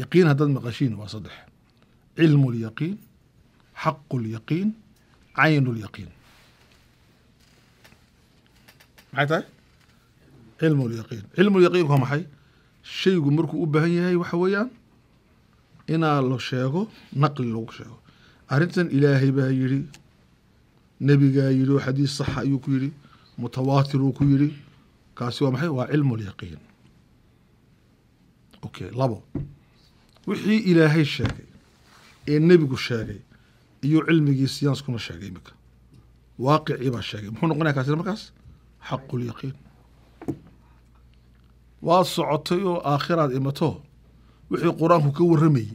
yaqiin haddaad maqashiin waa saddex cilmu lyaqiin xaqu lyaqiin caynu lyaqiin maxay tahay cilmu lyaqiin cilmu lyaqiinku waa maxay shaygu markuu u baahan yahay waxa weeyaan inaa la sheego naqli lagu sheego arrintan ilaahay baa yidhi nebigaa yidhi oo xadiis saxa ayuu ku yidhi mutawaatir ku yidhi kaasi waa maxay waa cilmu lyaqiin okay labo wixii ilaahay sheegay ee nebigu sheegay iyuu cilmigii siyaanskuna sheegay iminka waaqicii baa sheegay muxuu noqonaya kaasina markaas xaquulyaqiin waad socotay oo aakhiraad imato wixii qur-aanku ka warramayey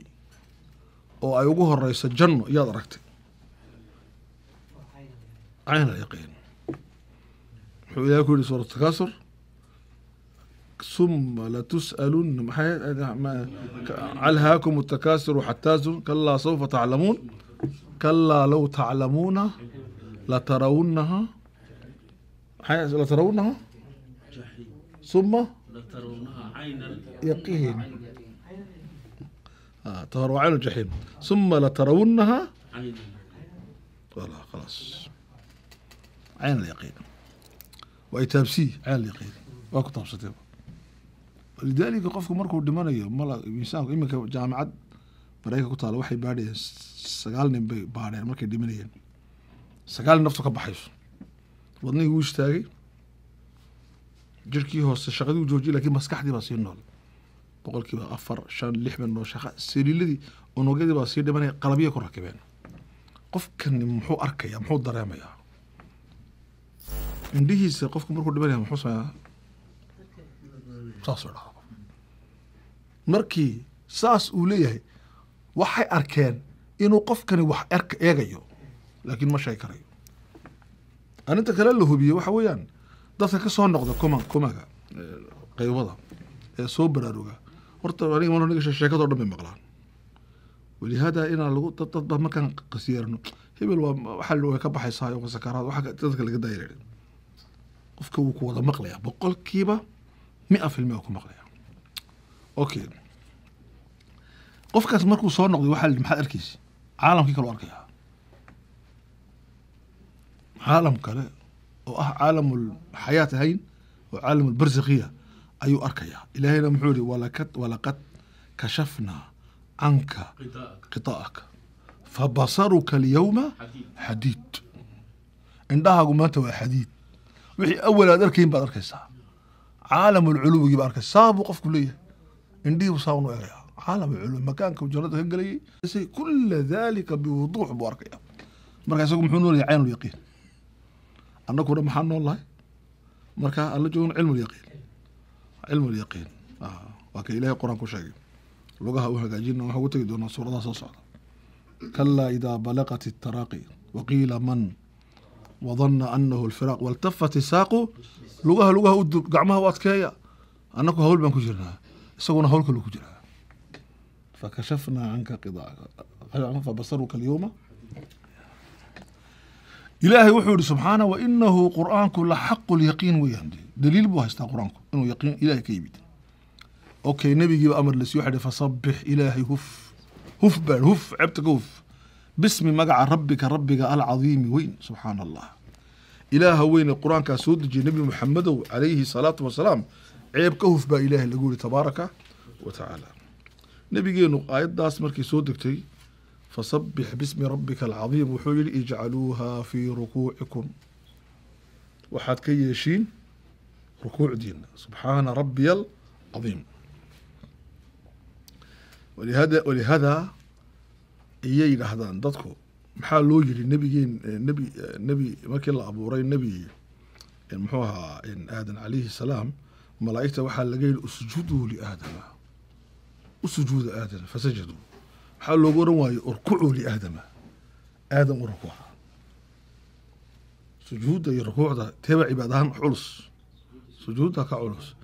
oo ay ugu horeyso janno iyaad aragtay cayn yaqiin muxuu ilahay ku yihi suuratu takaasur ثم لتسألن علهاكم التكاثر حتى كلا سوف تعلمون كلا لو تعلمون لترونها لترونها ثم لترونها عين اليقين آه تروا عين الجحيم ثم لترونها عين خلاص عين اليقين وإتابسي عين اليقين وأكو تمشي lidaalika qofku markuu dhimanayo mal iminka jaamacad mareykan ku taalo waxay baadhayeen sagaal nin bay baadheen markay dhimanayeen sagaal nin naftu ka baxayso wadnihii wuu istaagay jirkii hoose shaqadii u joojiy lakiin maskaxdii baa sii nool boqolkiiba afar shan lix min noo shaqa saliiladii unugyadii baa sii dhimanay qalabya ku rakibeen qofkani muxuu arkaya muxuu dareemayaa indhihiisa qofku markuu dhimanaya muxuu sameeyaa saasoo dha markii saas uu leeyahay waxay arkeen inuu qofkani wax eegayo laakiin ma shay karayo arinta kale la hubiye waxa weeyaan dadka ka soo noqda kuma kumaga qaybada ee soo baraaruga horta aniga ma sheekado dhan bay maqlaan walihaada inaan lagu dad dad markaan qasyeerno hebel waa waxaa way ka baxaysaa sakaraad waa dadka laga daayira qofka wuu ku wada maqlayaa boqolkiiba mia filmia ku noqonaya okay qofkaas markuu soo noqday waxaa lii maxaad arkeysa caalamkii kale u arkaya caalam kale oo ah caalamulxayaat ahayn oo caalamulbarsakiya ayuu arkayaa ilaahayna muxuu yihi walaqad kashafnaa canka qita'aka fa basaruka xadiid indhahaagu maanta waa xadiid wixii awal arkayn baad arkaysaa caalam ulculuwigiiba arkay saabuu qofku leeyahay indhihiibu saaban u egaya caalam ulculuwi makaanka jannada ka gelayay kula daalika biwuduux buu arkaya marka isagu muxuu nool yahay yaqiin ulyaqiin annaguna maxaa nool lahay marka alla joogno cilmu ulyaqiin cilmu yaqiin ah, waa ka ilaahay qur-aan ku sheegay lugaha u hagaajina waxaan ugu tegi doonaa suuradaha soo socda kalaa idaa balaqat itaraaqi waqiila man wadana anahu lfiraaq waltafat isaaqu lugaha lugaha u dub gacmaha u adkeeya annaku hawl baan ku jirnaa isaguna hawl kalu ku jiraa fakashafnaa canka basaruka alyowma ilaahay wuxuu yihi subxaana wainahu qur'aanku la xaqu lyaqiin weeyaan daliil buu haystaa qur-aanku inuu yaqiin ilahay ka yimid okay nebigiiba amar la siy waxa fasabix ilaahay huf huf baan huf ceebta ka huf باسم مقع ربك ربك العظيم وين سبحان الله إله وين القرآن كاسود نبي محمد عليه الصلاة والسلام عيب كهف با إله قولي تبارك وتعالى نبي نبينا آيات داس مركي سودكتي فصبح باسم ربك العظيم وحول اجعلوها في ركوعكم وحد يشين ركوع دين سبحان ربي العظيم ولهذا ولهذا iyay yidhaahdaan dadku maxaa loo yiri nebigeen eh, nebi eh, nebi markii la abuuray nebi eh, muxuu ahaa aadan calayhi salaam malaa'igta waxaa laga yidhi usjuduu liaadama usujuuda aadama fasajaduu maxaa loogu oran waaye urkucuu liaadama aadam u rukuuca sujuudda iyo rukuucda teeba cibaad ahaan culus sujuudda ka culus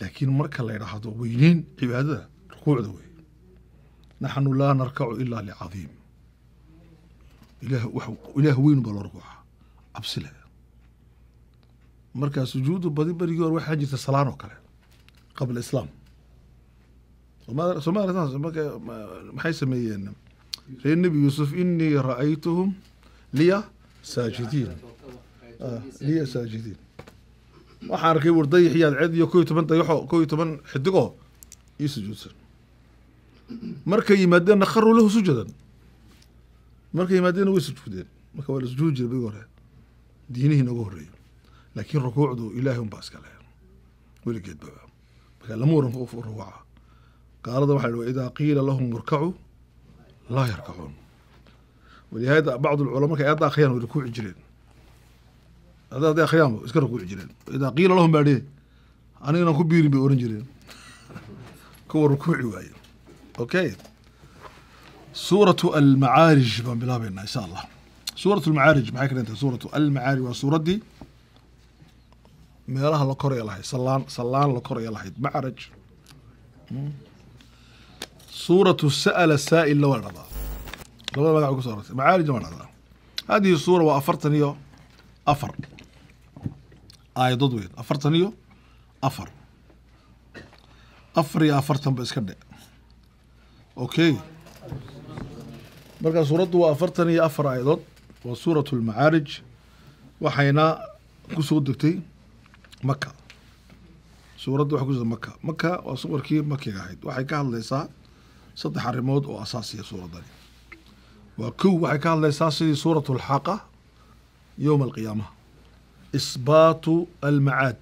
laakiin marka la yidhaahdo weyneyn cibaadada rukuucda wey naxnu laa narkacu ilaa lcadiim ilaah weyn baa loo rukuucaa cabsile markaa sujuudu badi berigii hore waxaa jirta salaan oo kale qabla islaam maxay sameeyeen ree nebi yuusuf inii ra'aytuhum liya saajidiin liya saajidiin waxaan arkay war dayax yaad iyo ko iyo toban dayaxo ko iyo toban xidigoo ii sujuudsan markay yimaadeenna kharuu lahu sujadan markay yimaadeenna way sujuudeen marka waa la sujuudi jiray bigi hore diinihii nooga horeeyo laakiin rukuucdu ilaahay unbaa iska leh weligeedbaba marka lama waran rukuuca gaalada waxaa yidhi waidaa qiila lahum urkacu laa yarkacuun walihaada bacd lculama markay aadda akhriyaan way rukuuci jireen adaa hadday iska rukuuci jireen waidaa qiila lahum baa dhee aniga inaan ku biirin bay oran jireen kuwa rukuuci waaye okay suuratu almacaarij baan bilaabaynaa insha allah suurat almacaarij maxay ka dhintay suuratu almacaarij waa suuraddii meelaha la koraya lahayd salaan salaan la koraya lahayd macraj hmm. suuratu sa'ala saa'il la waa dhahdaa labada magac ku soo rartay macaarijna waa dhahdaa hadihi suura waa afartan iyo afar aayadood weyn afartan iyo afar afar iyo afartan ba iska dhe okay marka suuraddu waa afartan iyo afar aayadood waa suuratu lmacaarij waxayna kusoo degtay maka suuraddu waxay kusoo degtay maka maka waa suwarkii makiga ahayd waxay ka hadlaysaa saddex arrimood oo asaasiya suuraddani waa kow waxay ka hadlaysaa sidii suuratu alxaqa yowma alqiyaama isbaatu almacaad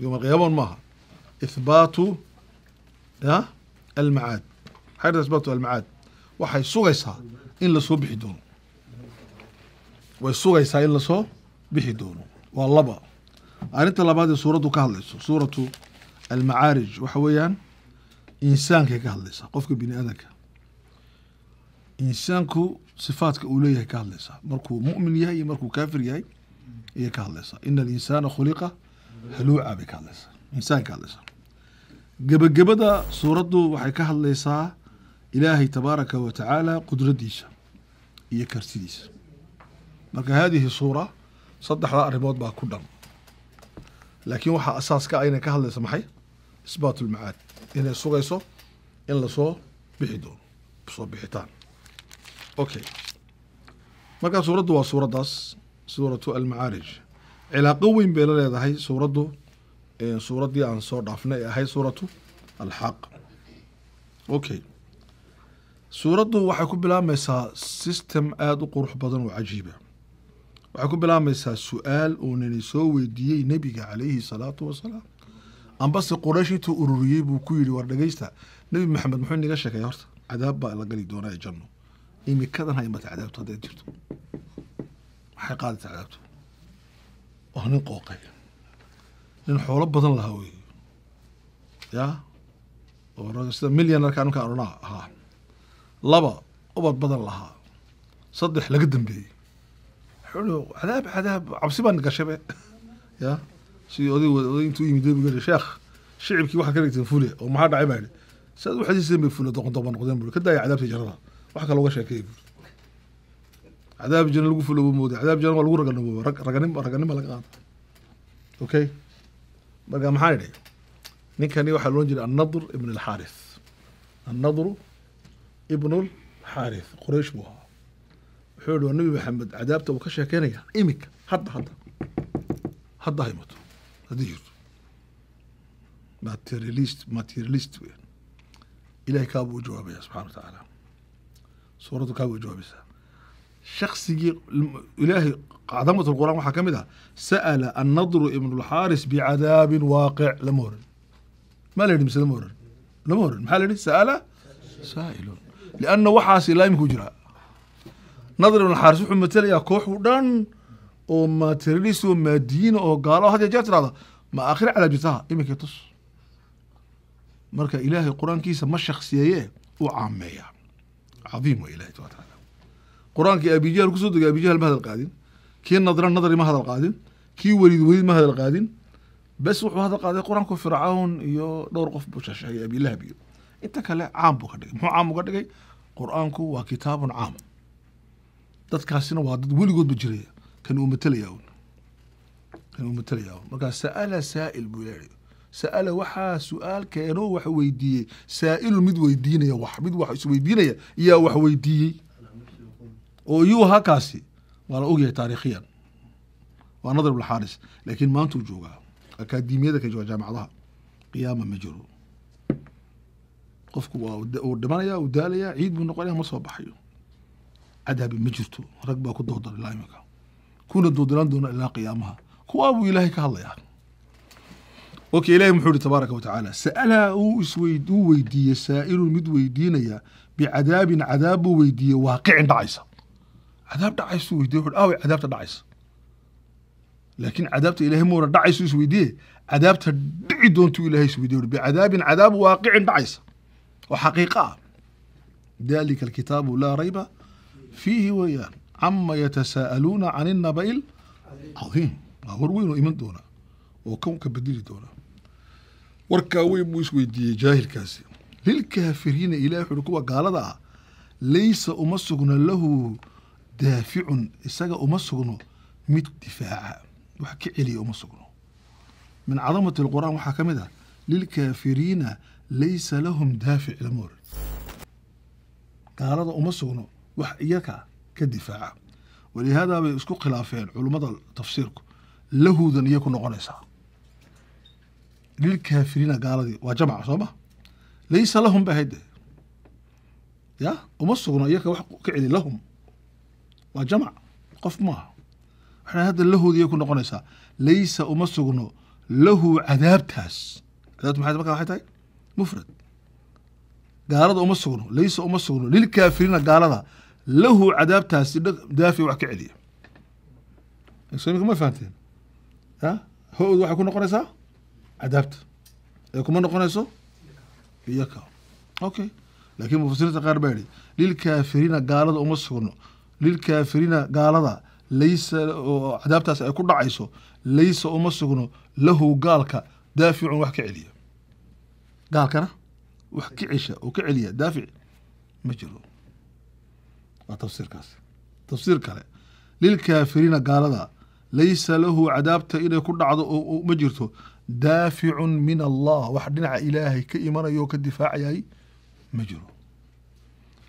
yowma alqiyaama maaha ithbaatu almacaad xayrasbat almacaad waxay sugaysaa in lasoo bixi doono way sugaysaa in lasoo bixi doono waa laba arrinta labaad ee suuraddu ka hadlayso suuratu almacaarij waxa weeyaan insaankay ka hadlaysaa qofka bini aadanka insaanku sifaatka uu leeyahay ka hadlaysaa markuu mu'min yahay iyo markuu kaafir yahay ayay ka hadlaysaa ina alinsaana khuliqa haluuca bay ka hadlaysaa insaan ka hadlaysaa gebagabada suuraddu waxay ka hadlaysaa ilaahay tabaaraka wa tacaala qudradiisa iyo kartidiisa marka hadihi suura saddexda arrimood baa ku dhan laakiin waxaa asaaska ah ka hadlaysa maxay isbaatu lmacaad inay sugayso in lasoo bixi doono soo bixitaan okay markaa suuraddu waa suuraddaas suuratu almacaarij cilaaqo weyn bay la leedahay suuraddu suuraddii aan soo dhaafnay ee ahayd suuratu alxaq okay suuraddu waxay ku bilaabmaysaa system aada u qurux badan oo cajiiba ah. waxay ku bilaabmaysaa su-aal uu nini soo weydiiyey nebiga calayhi salaatu wasalaam ambase qoraysh intuu ururiyey buu ku yidhi war dhegeysta nebi maxamed muxuu inaga sheekay horta cadaab baa la gali doonaa ee janno imikadan haimata cadaabtu hadday jirto maxay qaadaysa cadaabtu waa nin qooqay nin xoolo badan lahaa weeye yaa oo sida millionarka ninkaan odhanaa ahaa laba ubad badan lahaa saddex laga dambeeyey cadaab cadaab cabsi baan gashabe ya si oday oday intuu yimid sheekh shicibkii waxaad ka dhigteen fule oo maxaa dhacay baa idhi siaad u bay fule doqon noqdeen buri ka daaya cadaabta jarada wax kale uga sheekeeyay buri cadaab jana lagu fulowo mooda cadaab jana waa lagu raganabooba raganim raganim baa laga qaada okay marka maxaa idhi ninkani waxaa loodhan jiray annadr ibn alxaaris annadru ibnul xaarif qoraysh buu ahaa wuxuu ihi waa nebi maxamed cadaabta uu ka sheekeynaya iminka hadda hadda hadda haymato haddii jirto materialist materialist weyan ilahay kaabuu u jawaabaya subxana wa tacaala suuraddu kaabuu u jawaabaysaa shaksigii ilaahay cadamat alqur'an waxaa ka mid ah sa'ala annadru ibnulxaaris bicadaabin waaqic lama oran maa la yidhi mise lama oran lama oran maxaa la yidhi sa'ala saa'ilun lianna waxaas ilaa iminku jiraa nadar ibn xaaris wuxuu matelayaa koox u dhan oo materialis oo maadiyiina oo gaalo had jeer tirahda ma aakhira calaa jirtaha iminka tus marka ilaahay qur-aankiisa ma shaksiyeeye uu caameeyaa cadiim waa ilahi subana tacaala qur-aankii abijahal kusoo degay abijahal ma hadal qaadin kii nadra nadri ma hadal qaadin kii welid welid ma hadal qaadin bes wuxuu hadal qaaday qur-aanku fircawn iyo dhowr qof buu shashegay abilahab iyo inta kale caam buu ka dhigay muxuu caam uga dhigay qur-aanku waa kitaabun caam dadkaasina waa dad weligoodba jiraya kan uu matalaya un kan uu matalaya un markaa sa'ala saa'il buu leeyahay sa'ala waxaa su-aalkeenoo wax weydiiyey saa'ilun mid weydiinaya wax mid wax isweydiinaya yaa wax weydiiyey oo iyuu hakaasi waa la ogyahay taariikhiyan waa nadar ibnu xaaris laakiin maanta uu joogaa akaadimiyada ka jooga jaamacadaha qiyaama ma jiro qofku wuu dhimanaya u daalaya ciid buu noqonaya ma soo baxayo cadaabi ma jirto rag baa ku doodan ilaa imika kuna doodanaan doona ilaa qiyaamaha kuwaa buu ilaahay ka hadlayaa okay ilahi muxuu ihi tabaaraka wa tacaala uu iswuu weydiiye saa'ilun mid weydiinaya bicadaabin cadaab buu weydiiye waaqicin dhacaysa cadaab dhacaysuu weydiye wuxu aaway cadaabta dhacaysa laakiin cadaabta ilaahay ma oran isweydiiye cadaabta dhici doontuu ilaahay isweydiye bicadaabin cadaab waaqicin dhacaysa ah dalika وحقيقة ذلك الكتاب لا ريب فيه ويان عما يتساءلون عن النبأ oo iman doona oo وكونك bedeli doona warkaa weyn buu isweydiiyey jaahilkaasi lilkaafiriina ilaah wuxuuhi kuwa gaalada ah laysa uma sugno lahu daaficun isaga uma sugno mid difaaca wax ka celiya uma sugno min cadamati alqur'aan waxaa ka mid ah lilkaafiriina laysa lahum daafic lama oran gaalada uma sugno wax iyaka ka difaaca walihaadaa bay isku khilaafeen culummada tafsiirku lahuudan iyo ku noqonaysaa lilkaafiriina gaaladii waa jamca soo ma laysa lahum ba hayde ya uma sugno iyaga wax ka celi lahum waa jamac qof maaha waxay hadda lahoodii ku noqonaysaa laysa uma sugno lahu cadaabtaas cadaabtu maxay markaa waxay tahay mufrad gaalada uma sugno laysa uma sugno lilkaafiriina gaalada lahu cadaabtaasi daafi wax ka celiya ma fahamteen ya ho-ood waxay ku noqonaysaa cadaabta ee kuma noqonayso iyaka okay laakiin mufasiriinta qaar baa yihi lilkaafiriina gaalada uma sugno lilkaafiriina gaalada laysa cadaabtaas ay ku dhacayso laysa uma sugno lahu gaalka daaficun wax ka celiya gaalkana wax ka cesha oo ka celiya daafic ma jiro waa tafsiirkaas tafsiir kale lilkaafiriina gaalada laysa lahu cadaabta inay ku dhacdo ma jirto daaficun min allah wax dhinaca ilaahay ka imanayo ka difaacayay ma jiro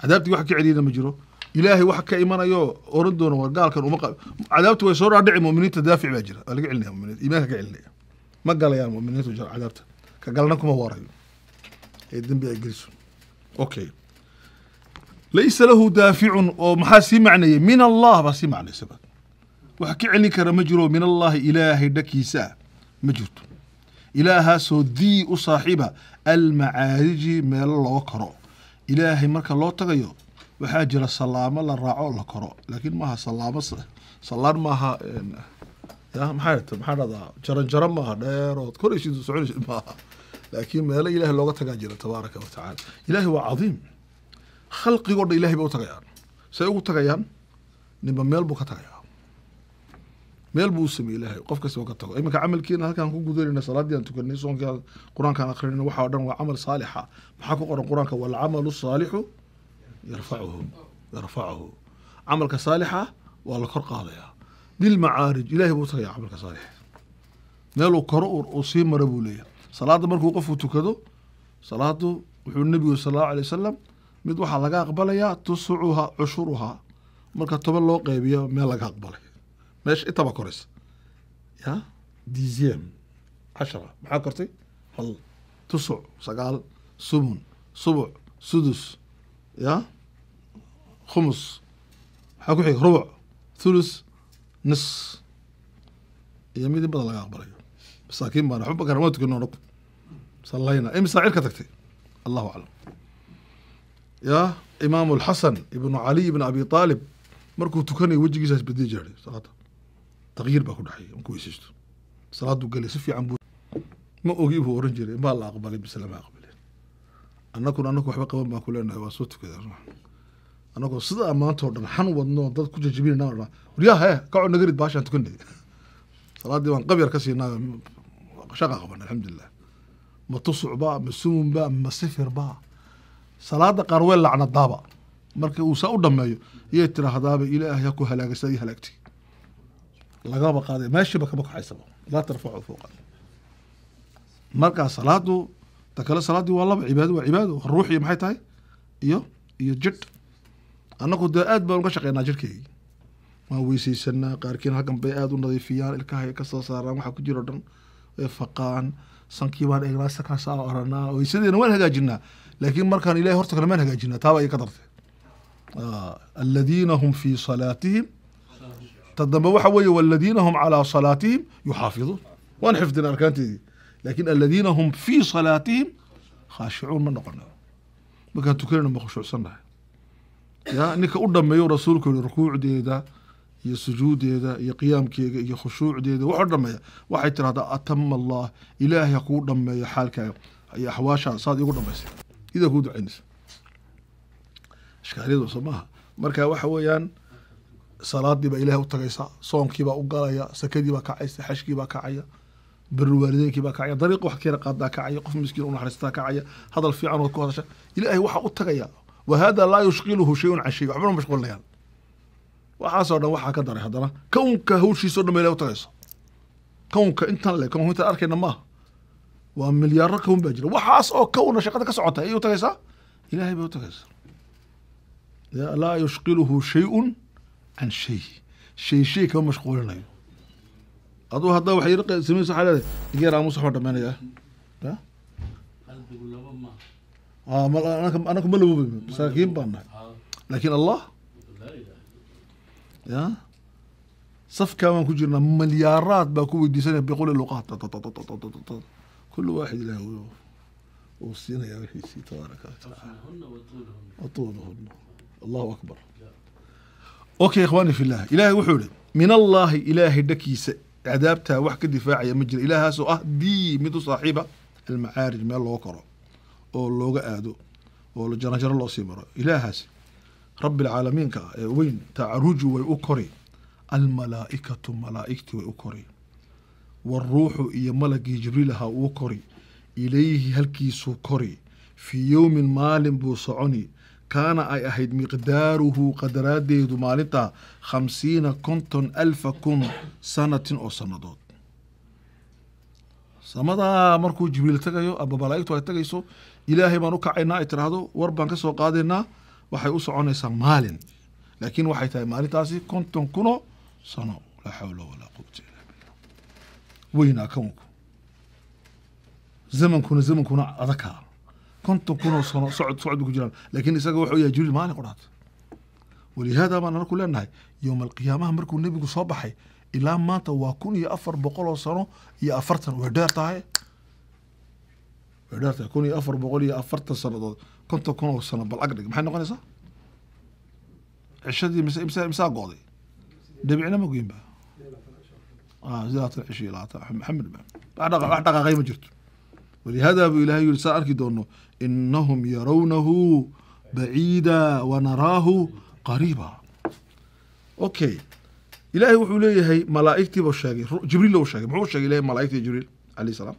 cadaabtii wax ka celiyana ma jiro ilaahay wax ka imanayo oran doona war gaalkan uma cadaabtu way soo dhaadhici muminiinta daafic baa jira waa laga celinaya muminiinta iimaanka ka celinaya ma galayaan muminiintu cadaabta ka galna kuma waarayo ee dembi ay geliso okay laysa lahu daaficun oo maxaa sii macneeyey min allah baa sii macnaysaba wax ka celin kara ma jiro min allaahi ilaahay dhakiisaa ma jirto ilaahaasoo dii u saaxiiba almacaariji meelo loo karo ilaahay marka loo tagayo waxaa jira salaamo la raaco la karo laakiin maaha salaamo salaan maaha maxaa maxaa dhahdaa jaran jaro maaha dheerood koraysid soconaysid maaha laakiin meelo ilahay looga tagaa jira tabaaraka watacaala ilaahi waa cadiim khalqigoo dhan ilahay bay u tagayaan say ugu tagayaan ninba meel buu ka tagayaa meel buu u sameyey ilaahay qof kastao ka tago iminka camalkiina halkaan ku gudanayna salaaddii aan tukanay soonkaan qur-aankaan akrinayna waxa o dhan waa camal saalixa maxaa ku qoran qur-aanka walcamalu saalixu yarfacuhu yarfacuhu camalka saalixa waa la kor qaadayaa lilmacaarij ilaahay buu tagaya tagayaa camalka saalixa meeluu koro uu sii mara buu leeyahay salaada markuu qofku tukado salaadu wuxuu nebigu sal allahu alay wasalam mid waxaa laga aqbalayaa tusucuha cushuruha marka toban loo qeybiyo meel laga aqbalay meesha intaba koraysa ya diziam cashara maxaa kortay hal tusuc sagaal subun subuc sudus ya khumus maxaa ku xiga rubuc thulus nis iyo mid in badan laga aqbalayo masaakiin baan waxba bakan waa tukanin sallayna imsaa cirka tagtay allahu aclam ya imaamu alxasan ibnu cali ibn abi aalib markuu tukanayo wejigiisaas bedeli jiray salaada taqyiir baa ku dhexeeya markuu weysiisto salaaduu gelay si fiican buu ma ogi buu oran jiray maa la aqbalay mise lama aqbalin annakuna annaku waxba qaban baan ku leenahay waa soo tukadaa annagoo sidaa maantao dhan xan wadno dad ku jajabinayna waryaa hee kacoo nagarid baashaan tukannay salaadii baan qabyar ka shaqa qaban alxamdulilah ma tusuc baa ma sumun baa ma sifir baa salaada qaar way lacnadaaba marka uu saa u dhameeyo iyay tiraahdaaba ilaah ya ku halaagasa iyo halaagti lagaba qaada meeshiiba kama kaxaysaba laa tarfacu fuuqa markaa salaadu ta kale salaadii waa laba cibaado waa cibaado ruuxi maxay tahay iyo iyo jidh annagu dee aad baan uga shaqeynaa jirkeygii waan weysaysanaa qaarkiina halkan bay aada u nadiifiyaan ilkahay ka saaraan waxaa ku jiro dhan faqaan sankiibaan baan eegnaa sakansa oranaa weysadeena waan hagaajinaa laakiin markaan ilahay horta kale maan hagaajinaa taaba ay ka dartee aladiina hum fii salaatihim tadambe dambe waxa weeye waladiina hum calaa salaatihim yuxaafiduun waan xifdina arkaanteedii laakiin aladiina hum fii salaatihim khaashicuun ma noqono markaan tukanayna ma khushuucsannahay ya ninka u dhameeyo rasuulku yihi rukuucdeeda iyo sujuudeeda iyo qiyaamkeega iyo khushuucdeeda waxoo dhameeya waxay tirahdaa atama allah ilaahay ha kuu dhameeyo xaalkaaga iyo axwaashaa saad igu dhamaysa idaa kuu ducaynaysa ishkaaliyadu soo marka waxa weeyaan salaadii baa ilahay u tagaysaa soonkiibaa u galaya sakadiibaa kacaysa xashkiibaa kacaya beriwaalideenkiibaa kacaya dariiq wax keena qaadaa kacaya qof miskiin u naxariistaa kacaya hadal fiican ood ku hadasha ilaahay waxaa u tagaya wa hada laa yushqiluhu shay can shay waxbana mashquulinayaan waxaasoo dhan waxaa ka daray haddana kownka hawshiisao dhan meel tagayso kownka intan le kownka intaan arkayna maaha waa milyaaro kown baa jira waxaas oo kowna shaqada ka socota ayay u tagaysaa ilaahay bay u tagaysaa laa yushqiluhu shay-un can shay shay shay kama mashquulinayo aduu haddaba waxay yiri samaysa waxaa leedahay igeer aamus waxbaan dhameynayaa anaku ma laboobay masaakiin baan nahay laakiin allah ya safkaa baan ku jirnaa milyaaraad baa ku weydiisanaya biquli luqaad kulu waaxid ilahi uu siinayaa wixiisii tabaaraka watacaala watuuluhuna allahu akbar okay ikhwaani fi llah ilaahay wuxuu yihi min allaahi ilaahay dhakiisa cadaabtaa wax ka difaacaya ma jira ilaahaasoo ah dii mid u saaxiiba almacaarij meel loo karo oo looga aado oo janajaro loo sii maro ilaahaasi rabbi ah ee weyn tacaruju way u kori almalaaikatu malaa'igtii way u kori waruuxu iyo malagii jibriilaha uu kori ilayhi halkiisuu kori fii yowmin maalin buu soconi kaana ay ahayd miqdaaruhu qadaraadeedu maalintaa khamsiina konton alfa kun sanatin oo sannadood samadaa markuu jibriil tagayo aba malaa'igtu ay tagayso ilaahay baan u kacaynaa ay tidhaahdo war baan ka soo qaadaynaa waxay u soconaysaa maalin laakiin waxay tahay maalintaasi konton kunoo sano laa xawla walaa quwata ila billah weynaa kawanku zamankuna zamankuna adagkaa konton kunoo sano socod socod bay ku jiraan laakiin isaga wuxuu yahay jibriil maalin qodhaad walihaada baan anaku leenahay yowma alqiyaamaha markuu nebigu soo baxay ilaa maanta waa kun iyo afar boqol oo sano iyo afartan way dheer tahay weedhaarta kun iyo afar boqol iyo afartan sanadood konton kun oo sano bal agdhig maxay noqonaysaa cishadii mise mise misaa go-day dabicna ma goynba sidaatan ah, cisho iyo labaatan maxamed wax dhaqaaqay ma jirto walihaada buu ilahay yiri saa arki doono inahum yarawnahu baciida naraahu qariiba okay ilaahay wuxuu leeyahay malaa'igtiibuu sheegay jibriil u sheegay muxuu sheegay ilahay malaa'igtii jibriil alayh salaam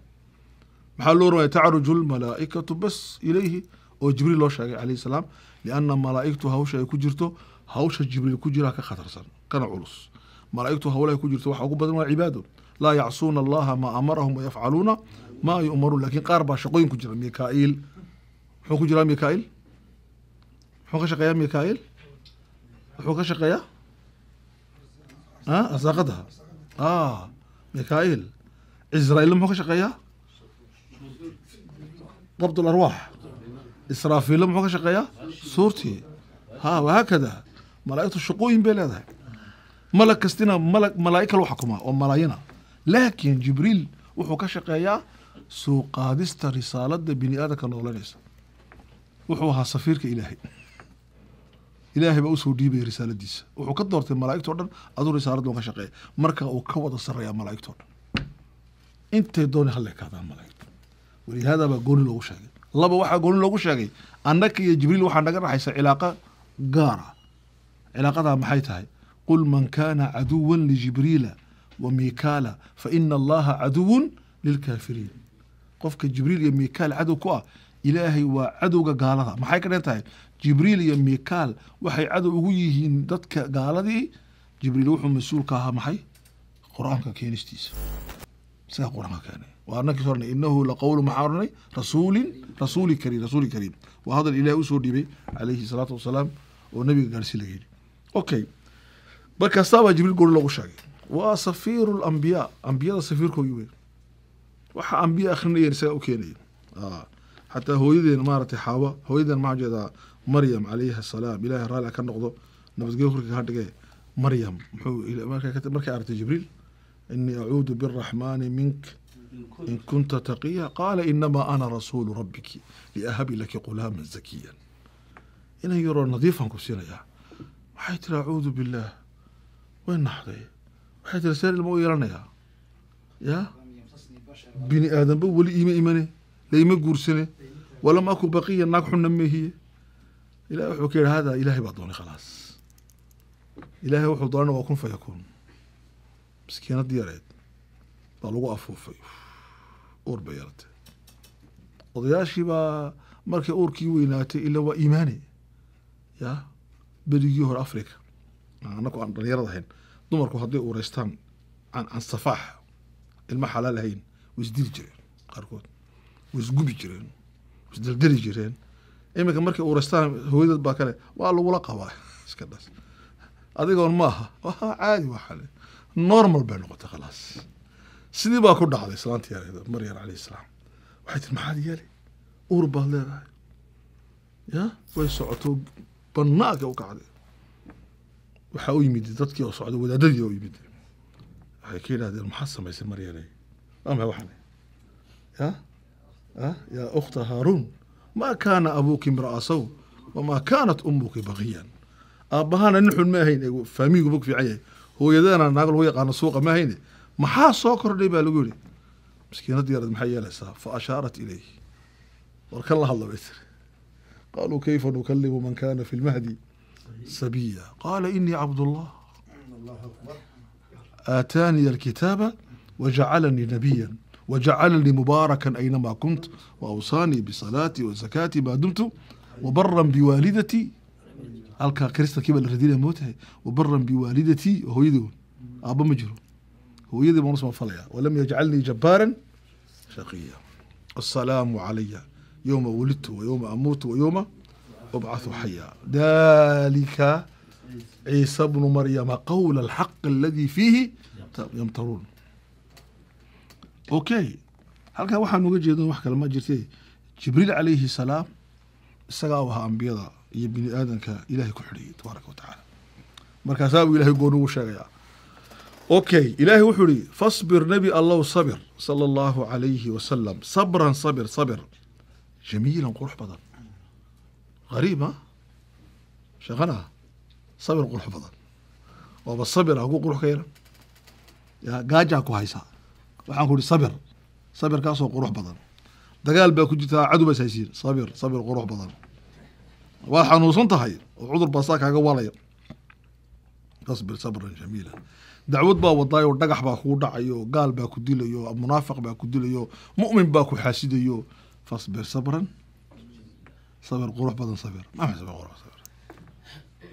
maxaa loo rawaya tacruju lmalaaikatu bas ilayhi oo jibriil loo sheegay calayh salaam lianna malaaigtu hawsha ay ku jirto hawsha jibriil ku jiraa ka khatarsan kana culus malaaigtu hawlahay ku jirto waxa ugu badan waa cibaado laa yacsuuna allaha maa amarahum wayafcaluuna maa yu'maruun laakiin qaar baa shaqooyin ku jira mikaa'iil muxuu ku jiraa mikaa'iil ah, muxuu ka shaqeeyaa mikaa'iil wuxuu ka shaqeeyaa arsaaqadaha mikaa'iil cisraa'ilna muxuu ka shaqeeyaa qabd arwaax israafiilo muxuu ka shaqeeyaa suurtii ha wahaakada malaaigtu shaqooyin bay leedahay malag kastina malag malaaig kala xukuma oo malaayina laakiin jibriil wuxuu ka shaqeeyaa suu qaadista risaalada bini aadamka noolanaysa wuxuu ahaa safiirka ilaahay ilaahay baa usoo dhiibaya risaaladiisa wuxuu ka doortay malaaigto dhan aduu risaaladun ka shaqeeya markaa uu ka wada sareeyaa malaaigto dhan intay doona halekaadaan malaig walihaadaa baa gooni loogu sheegay laba waxaa gooni loogu sheegay annaka iyo jibriil waxaa naga dhaxaysa cilaaqa gaara cilaaqadaa maxay tahay qul man kaana caduwan lijibriila wa miikaala fa ina allaha caduwun lilkaafiriin qofka jibriil iyo mikaal cadow ku ah ilaahay waa cadowga gaalada maxay ka dhan tahay jibriil iyo mikaal waxay cadow ugu yihiin dadka gaaladii jibriil wuxuu mas-uul ka ahaa maxay qur-aanka keenistiisa isagaa qur-aanka keenay waana kas ornay inahu laqowlu maxaa ornay rasuulin rasuuli kariim rasuuli kariim waa hadal ilaah usoo dhiibay calayhi salaatu wasalaam oo nabiga gaarhsii laga yidhi okay markaasaabaa jibriil goori loogu sheegay waa safiiru lambiyaa ambiyada safiirkoogii wey waxa ambiya akrinayeen isagaa u keenaya ah, xataa hooyadeen maaragtay xaawa hooyaden maxaa jeedaa maryam calayhi asalaam ilahay raallia ah ka noqdo nabadgelyo korkiga ha dhigee maryam muxuu markay aragtay jibriil inii acuudu biraxmaani mink إن كنت تقيا قال إنما أنا رسول ربك لأهب لك غلاما زكيا إن يرى نظيفا كسينا يا وحيت أعوذ بالله وين نحضي وحيت رسالة المو يرانا يا يا بني آدم ولي إيما إيماني ليما قرسني ولم أكن بقيا ناكحو نمي إلى حكير هذا إلهي بعضوني خلاص إلهي وحضرنا وأكون فيكون مسكينة ديارات بلغو أفوفي uur bay yeelatay odayaashiibaa markay uurkii weynaatay ila waa iimaani ya berigii hore africa anaku ah, aan dhalinyarad ahayn dumarku hadday uuraystaan aan safaax ilma xalaal ahayn way isdili jireen qaarkood way isgubi jireen way isdaldeli jireen iminka markay uuraystaan hooyadeed baa kale waa lagula qabaa iska dhas adigoon maaha caadi waxale normal bay noqotay khalaas sidii baa ku dhacday islaantii yareed maryam calayh isalaam waxay tiri maxaad yeeli uur baad leedahay ya way socoto banaanka u kacday waxaa u yimid dadkii oo socday wadaadadii oo yimid waxay ka yidhahdeen maxaad samaysay maryane waa waxan ya ya yaa ukhta haaruun ma kaana abuuki imra'a saw wamaa kaanat ummuki baqiyan aabbahana nin xun ma ahayn faamiygu bog fiican yahay hooyadana naag lagu yaqaano suuqa ma ahayne maxaa soo kordhay baa lagu yihi maskiinad yarad maxaa yeelaysaa fa ashaarat ilayh war kan la hadla bay tiri qaaluu kayfa nukalimu man kana fi lmahdi sabiya qaala inii cabdullah aataaniya alkitaaba wajacalanii nabiya wajacalanii mubaarakan aynamaa kunt waawsaanii bisalaati wazakaati maa dumtu wabaran biwaalidatii halkaa kristankii la radinaya mootahay wabaran biwaalidatii hooyadood aabba ma jiro hooyadii baan usoo falaya walam yajcalnii jabbaaran shaqiya assalaamu calaya yowma wulidtu wa yowma amuutu wa yowma ubcathu xaya dalika ciisa bnu maryama qawla alxaq aladi fiihi yamtaruun okay halkaa waxaan uga jeedin wax kale ma jirte jibriil calayhi salaam isagaa ahaa ambiyada iyo bini aadanka ilaahay ku xidhiyay tabaaraka wa markaasaa buu ilahay gooni ugu sheegayaa okay ilaahay wuxuu ihi fasbir nebi allow sabir sala allahu calayhi wasalam sabran sabir sabir jamiilan qurux badan qariiba shaqana sabir qurux badan ooba sabir hagu qurux ka yelan gaajaa ku haysa waxaan ku ihi sabir sabirkaasoo qurux badan dagaal baa ku jirta cadubas haysiin isaysiin sabir sabir qurux badan waad xanuunsan tahay oo cudur baasaa kaaga walaya fasbir sabran jamiila dacwad baa wadaayo dhagax baa kuu dhacayo gaal baa ku dilayo munaafiq baa ku dilayo mumin baa ku xaasidayo fasbir sabran sabir qurux badan sabir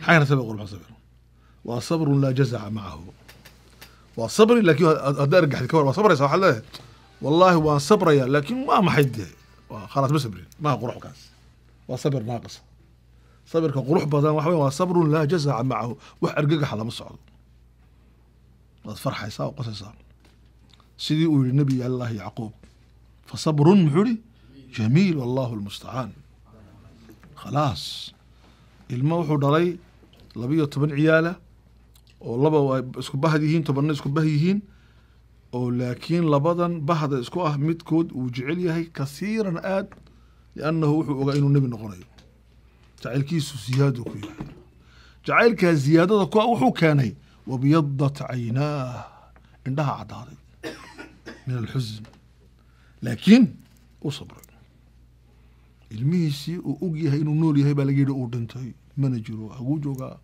xayr sabir qurux sabir waa sabrun laa jazaca macahu waa sabri laakiin haddaa argaxdi ka waa sabraysa waxaad leedahay wallaahi waan sabraya laakiin waa maxay dee waa khalaas ma sabrin maha quruxkaas waa sabir naaqisa sabirka qurux badan waxa wey waa sabrun laa jazaca macahu wax argagaxa lama socdo waad farxaysaa oo qosaysaa sidii uu yihi nabi allaahi yacquub fa sabrun muxuu yihi jamiil wallahu lmustacaan khalaas ilmo wuxuu dhalay labiyo toban ciyaala oo laba ay isku bahad yihiin tobanna isku bah yihiin oo laakiin labadan bahda isku ah midkood uu jecel yahay kasiiran aad liannahu wuxuu ogaa inuu nebi noqonayo jacaylkiisu ziyaaduu ku yahay jacaylkaa ziyaadada kuwa ah wuxuu keenay wabyadat caynaah indhaha caddaaday min alxusn laakiin u sabray ilmihiisii uu og yahay inuu nool yahay baa laga yidhi uu dhintay mana jiro aguu joogaa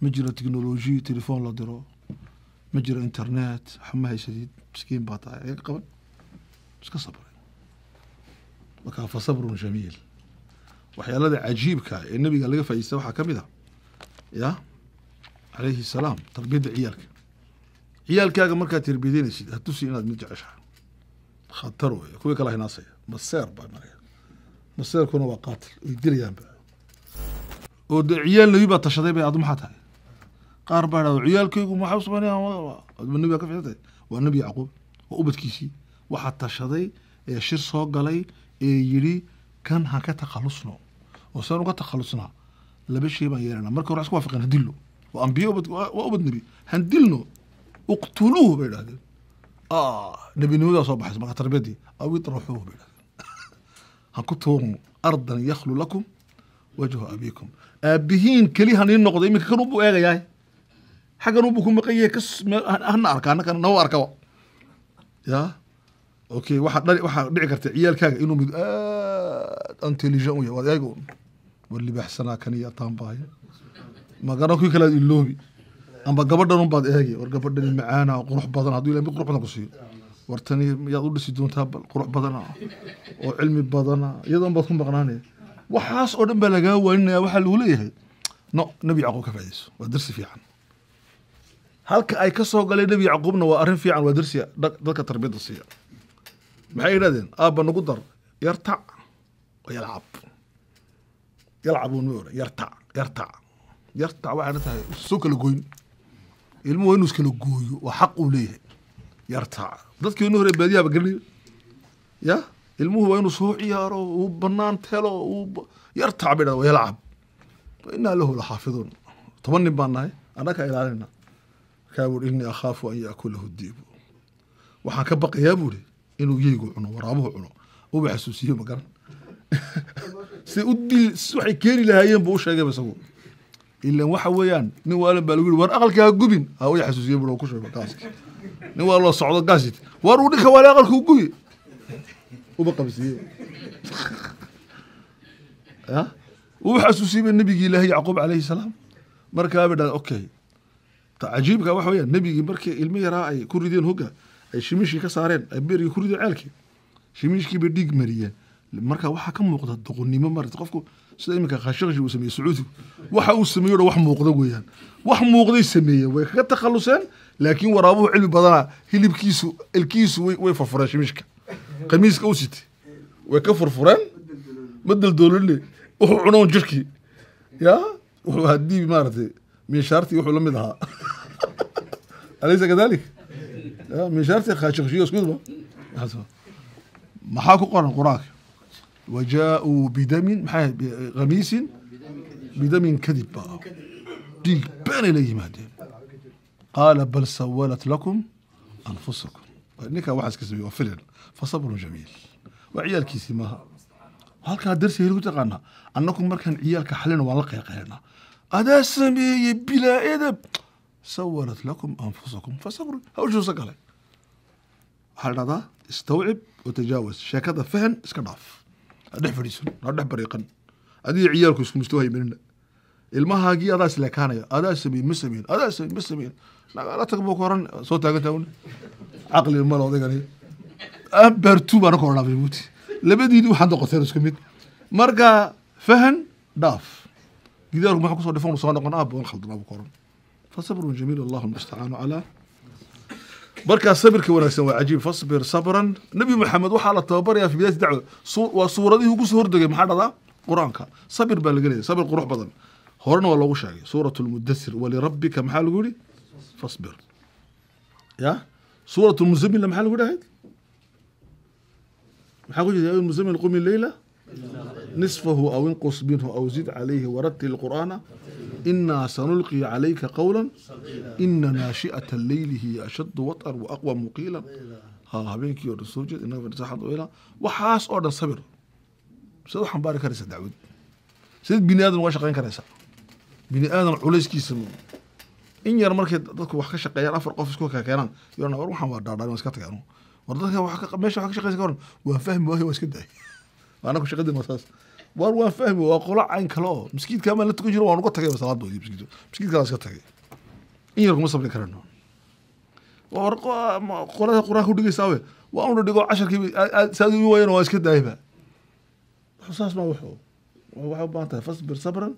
ma jiro technology telefoon la diro ma jiro internet xama haysadid miskiin baa tahay aga qaban iska sabray markaa fa sabrun jamiil waxyaalada cajiibka ee nebiga laga faa'iista waxaa ka mid a yaa calayhi salaam tarbiyadda ciyaalka ciyaalkaaga markaad tarbiyadinaysid ha tusi inaad mid jeceshahay khatar wey kuwii kala hinaasaya maseer baa maraya maseerkuna waa qaatil ay dilayaanba oo de ciyaal nebi baa tashaday bay adu maxaa tahay qaar baa dhahdo ciyaalkaygu maxaa u nebi baa ka fiican tahay waa nebi yacquub waa ubadkiisii waxaa tashaday ee shir soo galay ee yidhi kan ha ka takhalusno oo saan uga takhalusnaa laba shay baan yeelanaa marka hore isku waafiqeen hadillo waa ambiye waa ubad nebi handilno uqtuluuhu bay idhahdeen ah, nebinimadaa soo baxaysa marka tarbiyadii aw itraxuuhu bay idhahdeen hanku tuurno ardan yakhlu lakum wajhu abiikum aabihiin keli hanii noqdo iminka kan unbuu eegayahay xaggan unbuu ku maqan yahay hana arka anaka nawa arkaba ya okay waxaa dhici karta ciyaalkaaga inuu mid aad intelligent u yahay waad eega war libaaxsanaa kaniya taanbaayo magara ki kale iloobi amba gabadhan unbaad eegi war gabadhan macaana qurux badan hadduu ila mid qurux badan ku siiyo war tani yaad u dhisi doontaa qurux badana ah, oo cilmi badana ah. iyadoon baad ku maqnaanaya waxaas oo dhan baa lagaa waaninaya waxaa lagu leeyahay no nebi yacquub ka faaidayso waa darsi fiican halka ay ka soo nebi yacquubna waa arrin fiican waa darsi dadka tarbiyadda siiya maxay yidhahdeen aabba nagu dar yartac oo yalcab yalcab uun yartac yartac yarta waxayna tahay soo kala goyn ilmuhu inuu iskala gooyo waa xaq uu leeyahay yarta dadkii inu hore baadiyaaba garanayo ya ilmuhu waa inuu soo ciyaaro uu banaan telo uu yartac bay dhahda yalcab fa lahu laxaafiduun toban nin baan nahay annaga ka ilaalinna markaa buuhi akhaafu an yaakulahu diibu waxaan ka baqayaa buuhi inuu yeygu cuno waraabuhu cuno uba xasuusiyo magaran si u waxay keeni lahaayeen buu u sheegayba isagu ilan waxa weeyaan nin waalan baa lagu yiri war aqalka gubin ha u xasuusiye bur ku sheego gaaski nin waa loo socdo gaasit war uu dhinka waale aqalka u gubi uba qabsiye ya uu xasuusiye ba ilaahay yacquub calayhi salaam markaa ba dhahda okay cajiibka waxa weeyaan nebigii markii ilmi yaraa ay ku rideen hogga ay shimiishkii ka saareen ay berigii ku rideen ceelkii shimiishkii bay dhiig mariyeen marka waxaa ka muuqda doqonnimo marat qofku sida iminka khashaqshi uu sameeyey sacuudi waxa uu sameeyo wax muuqda weeyaan wax muuqday sameeyeen way kaga takhaluseen laakiin waraabuhu cilmi badanaa hilibkiisu ilkiisu way way furfureen shimishka khamiiska u site way ka furfureen ma daldoolone wuxuu cunoon jirhkii yaa wuxuu haddii maaragtay minshaartii wuxuu la mid ahaa alaysa kadalik minshaartii khashaqshiyo iskuduba maxaa ku qoran qur-aanka وجاءوا بدم غميس بدم كذب جبان إليهم هدي قال بل سولت لكم أنفسكم نكا واحد كسبي وفلن فصبر جميل وعيال كيسي ما هالك الدرس هي اللي أنكم مركن عيال كحلنا ولقى قهرنا هذا سمي بلا أدب سولت لكم أنفسكم فصبر هو شو سقلي هذا استوعب وتجاوز شكذا فهم اسكناف hadhex fadhiisan hadhex bariiqan adiga ciyaalku iskumisto haymanina ilmahaagii adaa isleekaanaya adaa sameyn ma sameyn adaa sameyn ma sameyn nagala tag buu ku soo taagan taaguna caqli mal odagani ambartu baan ka odhanaa buuti labadiini waxaad noqoteen isku mid marka fahan dhaaf gidaarku maxaa kusoo dhifan soo noqon aab waan khaldana buu ku fasabrun jamiil allahu almustacaanu calaa markaa sabirka wanaagsan waa cajiib fasbir sabran nebi maxamed waxaa la tababarayaa fi bidayati dacwa waa suuradihii ugu soo hordegay maxaa dhadaa qur-aanka sabir baa laga leeyahy sabir qurux badan horena waa loogu sheegay suurat lmudasir walirabbika maxaa lagu yihi fasbir ya suurat lmuzamilna maxaa lagu dhahayd maxaa ku jirta muzamil qumi leyla nisfahu aw inqus minhu aw zid calayhi waratil qur'aana inaa sanulqii calayka qowla ina naashi'ata leyli hiya ashadu watar wa aqwa habeenkii oo dhan soo jeed innaga fadhisaxad oo waxaas oo dhan sabir sidaad u xambaari karaysaa dacwad sidaad bini aadan uga shaqayn karaysaa bini aadan culayskiisa in yar markay dadku wax ka shaqeeyaan afar qof isku keenaan yar war waxaan waa dhaadhaa iska tagaan war dadka meesha wax ka shaqeysa ka waran waan fahmi waayo waa iska daay anaku shaqadin saas war waan fahmi waa qolo cayn kale oo maskiidkaamaa la tukan jiro waan uga tagay salaad boo maskiid maskiidkaa iska tagay in yar kuma sabri karano war qolada qur-aanka udhigaysaawe waa una dhigo casharkii saad ii waayana waa iska daayba xusaas maa wuxuu waxay u baahan tahay fasbir sabran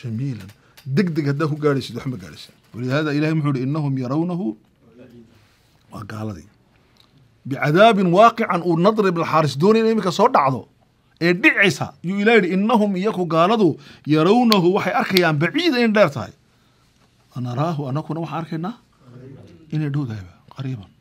jamiilan deg deg haddaa ku gaadhaysid wax ma walihaada ilahay muxuu uhi innahum yarawnahu waa gaaladii bicadaabin waaqican uu nadrib alxaaris doonay in iminka soo dhacdo ee dhicisa yuu ilaa yidhi innahum iyaku gaaladu yarawnahu waxay arkayaan baciida in dheer tahay anaraahu anakuna waxaan arkaynaa inay dhowdahayba qariiban